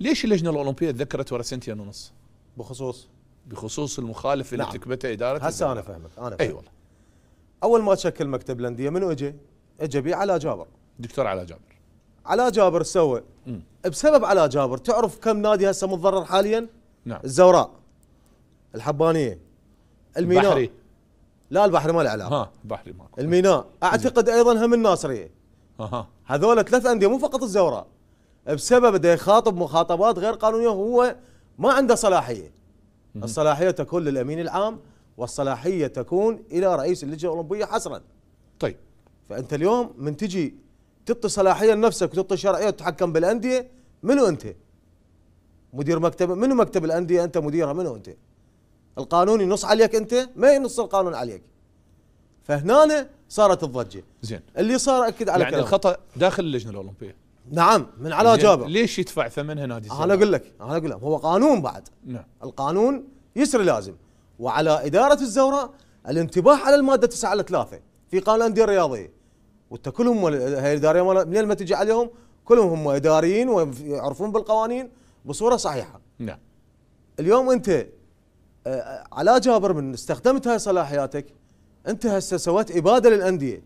ليش اللجنه الاولمبيه تذكرت ورا سنتين ونص؟ بخصوص بخصوص المخالف اللي نعم. تكبته اداره هسه انا فهمك انا اي والله اول ما تشكل مكتب الانديه منو اجى؟ اجى بي علاء جابر دكتور علاء جابر علاء جابر سوى بسبب علاء جابر تعرف كم نادي هسه متضرر حاليا؟ نعم الزوراء الحبانيه الميناء البحري لا البحري ما له علاقه ها البحري ماكو الميناء اعتقد ايضا هم الناصريه اها هذول ثلاث انديه مو فقط الزوراء بسبب ده يخاطب مخاطبات غير قانونيه وهو ما عنده صلاحيه الصلاحيه تكون للامين العام والصلاحيه تكون الى رئيس اللجنه الاولمبيه حصرا طيب فانت اليوم من تجي تعطي صلاحيه لنفسك وتعطي شرعيه وتتحكم بالانديه منو انت؟ مدير مكتب منو مكتب الانديه انت مديرها منو انت؟ القانون ينص عليك انت؟ ما ينص القانون عليك. فهنا صارت الضجه. زين اللي صار اكد على يعني كلام. الخطا داخل اللجنه الاولمبيه. نعم من على جابر ليش يدفع ثمنها نادي الزمالك؟ انا اقول لك انا اقول لك هو قانون بعد نعم القانون يسري لازم وعلى اداره الزوراء الانتباه على الماده 9 على 3 في قانون الانديه الرياضيه وانت كلهم هاي الاداريه منين ما تجي عليهم كلهم هم اداريين ويعرفون بالقوانين بصوره صحيحه نعم اليوم انت آه، على جابر من استخدمت هاي صلاحياتك انت هسه سويت اباده للانديه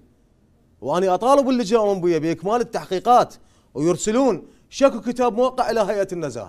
واني اطالب اللجنه الاولمبيه أمم باكمال التحقيقات ويرسلون شكو كتاب موقع إلى هيئة النزاهة